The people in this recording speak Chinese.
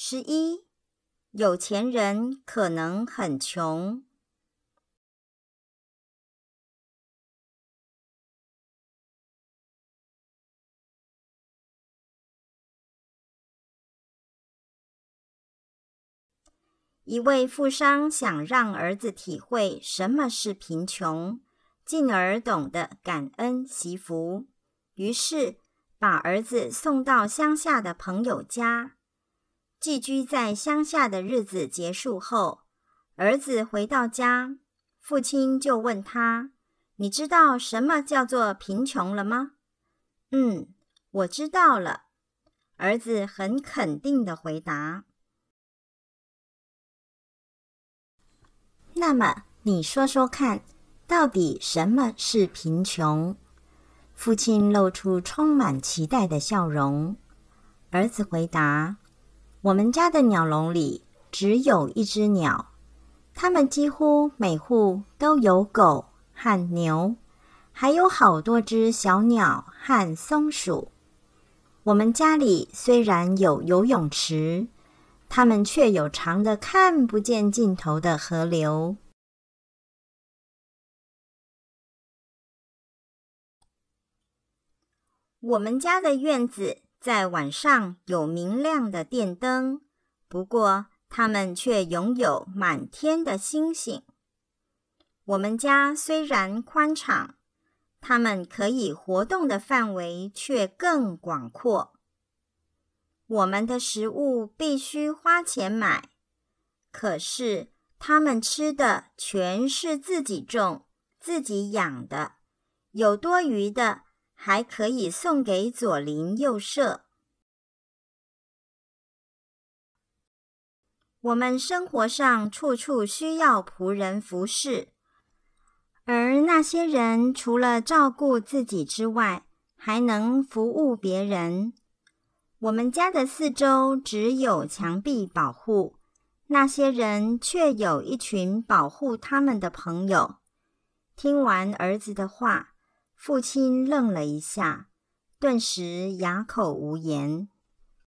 十一，有钱人可能很穷。一位富商想让儿子体会什么是贫穷，进而懂得感恩惜福，于是把儿子送到乡下的朋友家。寄居在乡下的日子结束后，儿子回到家，父亲就问他：“你知道什么叫做贫穷了吗？”“嗯，我知道了。”儿子很肯定的回答。“那么你说说看，到底什么是贫穷？”父亲露出充满期待的笑容。儿子回答。我们家的鸟笼里只有一只鸟，它们几乎每户都有狗和牛，还有好多只小鸟和松鼠。我们家里虽然有游泳池，它们却有长的看不见尽头的河流。我们家的院子。在晚上有明亮的电灯，不过它们却拥有满天的星星。我们家虽然宽敞，它们可以活动的范围却更广阔。我们的食物必须花钱买，可是它们吃的全是自己种、自己养的，有多余的。还可以送给左邻右舍。我们生活上处处需要仆人服侍，而那些人除了照顾自己之外，还能服务别人。我们家的四周只有墙壁保护，那些人却有一群保护他们的朋友。听完儿子的话。父亲愣了一下，顿时哑口无言。